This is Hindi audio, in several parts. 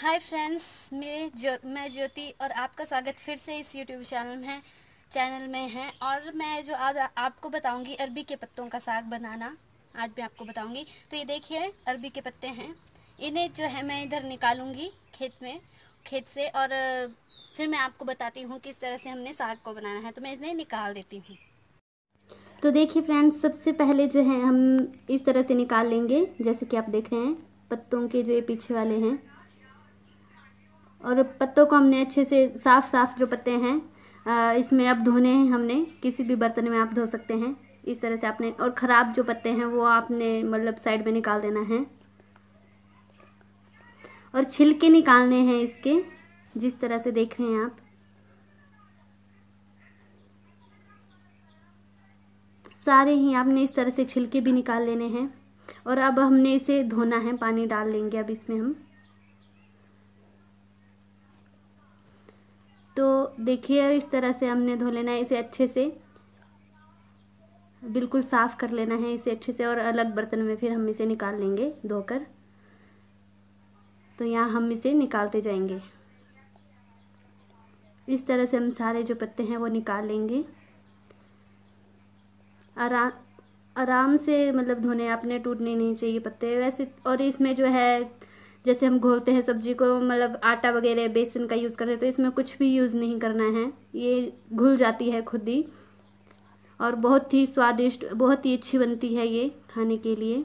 हाय फ्रेंड्स मेरे जो मैं ज्योति और आपका स्वागत फिर से इस यूट्यूब चैनल में चैनल में है और मैं जो आज आपको बताऊंगी अरबी के पत्तों का साग बनाना आज मैं आपको बताऊंगी तो ये देखिए अरबी के पत्ते हैं इन्हें जो है मैं इधर निकालूंगी खेत में खेत से और फिर मैं आपको बताती हूँ किस तरह से हमने साग को बनाना है तो मैं इन्हें निकाल देती हूँ तो देखिए फ्रेंड्स सबसे पहले जो है हम इस तरह से निकाल लेंगे जैसे कि आप देख रहे हैं पत्तों के जो ये पीछे वाले हैं और पत्तों को हमने अच्छे से साफ साफ जो पत्ते हैं इसमें अब धोने हैं हमने किसी भी बर्तन में आप धो सकते हैं इस तरह से आपने और ख़राब जो पत्ते हैं वो आपने मतलब साइड में निकाल देना है और छिलके निकालने हैं इसके जिस तरह से देख रहे हैं आप सारे ही आपने इस तरह से छिलके भी निकाल लेने हैं और अब हमने इसे धोना है पानी डाल लेंगे अब इसमें हम तो देखिए इस तरह से हमने धो लेना है इसे अच्छे से बिल्कुल साफ़ कर लेना है इसे अच्छे से और अलग बर्तन में फिर हम इसे निकाल लेंगे धोकर तो यहाँ हम इसे निकालते जाएंगे इस तरह से हम सारे जो पत्ते हैं वो निकाल लेंगे आराम आराम से मतलब धोने आपने टूटने नहीं चाहिए पत्ते वैसे और इसमें जो है जैसे हम घोलते हैं सब्जी को मतलब आटा वगैरह बेसन का यूज़ करते हैं तो इसमें कुछ भी यूज़ नहीं करना है ये घुल जाती है खुद ही और बहुत ही स्वादिष्ट बहुत ही अच्छी बनती है ये खाने के लिए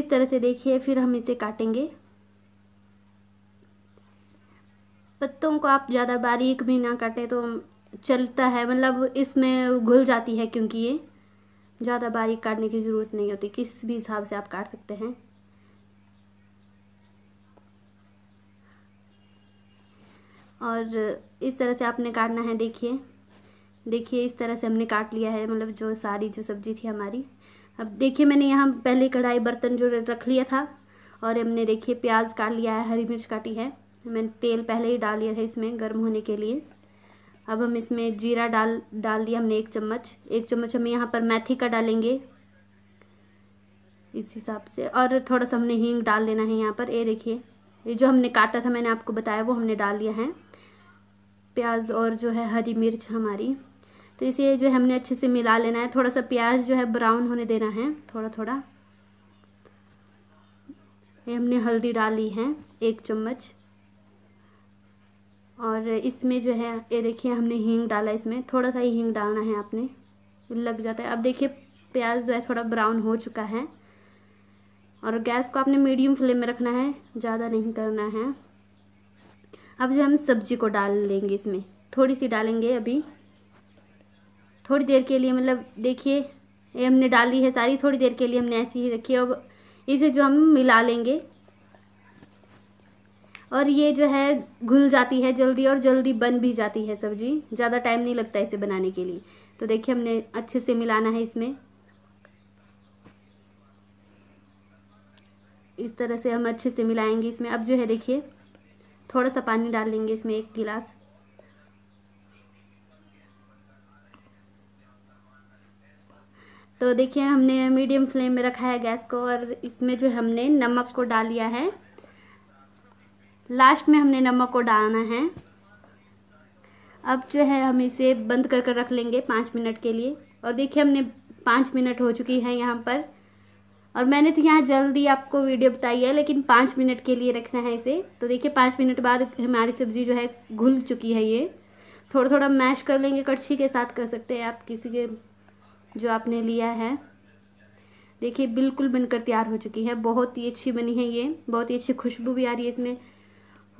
इस तरह से देखिए फिर हम इसे काटेंगे पत्तों को आप ज़्यादा बारीक भी ना काटें तो चलता है मतलब इसमें घुल जाती है क्योंकि ये ज़्यादा बारीक काटने की ज़रूरत नहीं होती किस भी हिसाब से आप काट सकते हैं और इस तरह से आपने काटना है देखिए देखिए इस तरह से हमने काट लिया है मतलब जो सारी जो सब्जी थी हमारी अब देखिए मैंने यहाँ पहले कढ़ाई बर्तन जो रख लिया था और हमने देखिए प्याज काट लिया है हरी मिर्च काटी है मैंने तेल पहले ही डाल लिया था इसमें गर्म होने के लिए अब हम इसमें जीरा डाल डाल दिया हमने एक चम्मच एक चम्मच हम यहाँ पर मैथी का डालेंगे इस हिसाब से और थोड़ा सा हमने हींग डाल लेना है यहाँ पर ये देखिए ये जो हमने काटा था मैंने आपको बताया वो हमने डाल लिया है प्याज और जो है हरी मिर्च हमारी तो इसे जो है हमने अच्छे से मिला लेना है थोड़ा सा प्याज जो है ब्राउन होने देना है थोड़ा थोड़ा ये हमने हल्दी डाली है एक चम्मच और इसमें जो है ये देखिए हमने हींग डाला इसमें थोड़ा सा ही हींग डालना है आपने लग जाता है अब देखिए प्याज जो है थोड़ा ब्राउन हो चुका है और गैस को आपने मीडियम फ्लेम में रखना है ज़्यादा नहीं करना है अब जो हम सब्जी को डाल लेंगे इसमें थोड़ी सी डालेंगे अभी थोड़ी देर के लिए मतलब देखिए ये हमने डाली है सारी थोड़ी देर के लिए हमने ऐसी ही रखी है अब इसे जो हम मिला लेंगे और ये जो है घुल जाती है जल्दी और जल्दी बन भी जाती है सब्जी ज़्यादा टाइम नहीं लगता इसे बनाने के लिए तो देखिए हमने अच्छे से मिलाना है इसमें इस तरह से हम अच्छे से मिलाएंगे इसमें अब जो है देखिए थोड़ा सा पानी डाल लेंगे इसमें एक गिलास तो देखिए हमने मीडियम फ्लेम में रखा है गैस को और इसमें जो हमने नमक को डाल लिया है लास्ट में हमने नमक को डालना है अब जो है हम इसे बंद कर कर रख लेंगे पाँच मिनट के लिए और देखिए हमने पाँच मिनट हो चुकी है यहाँ पर और मैंने तो यहाँ जल्दी आपको वीडियो बताई है लेकिन पाँच मिनट के लिए रखना है इसे तो देखिए पाँच मिनट बाद हमारी सब्ज़ी जो है घुल चुकी है ये थोड़ा थोड़ा मैश कर लेंगे कड़छी के साथ कर सकते हैं आप किसी के जो आपने लिया है देखिए बिल्कुल बनकर तैयार हो चुकी है बहुत ही अच्छी बनी है ये बहुत ही अच्छी खुशबू भी आ रही है इसमें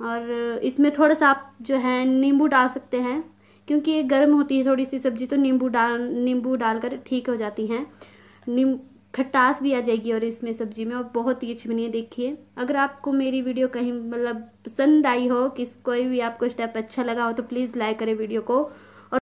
और इसमें थोड़ा सा आप जो है नींबू डाल सकते हैं क्योंकि ये गर्म होती है थोड़ी सी सब्ज़ी तो नींबू डाल नींबू डालकर ठीक हो जाती हैं नीम खटास भी आ जाएगी और इसमें सब्जी में और बहुत ही अच्छी बनी है देखिए अगर आपको मेरी वीडियो कहीं मतलब पसंद आई हो किस कोई भी आपको स्टेप अच्छा लगा हो तो प्लीज़ लाइक करें वीडियो को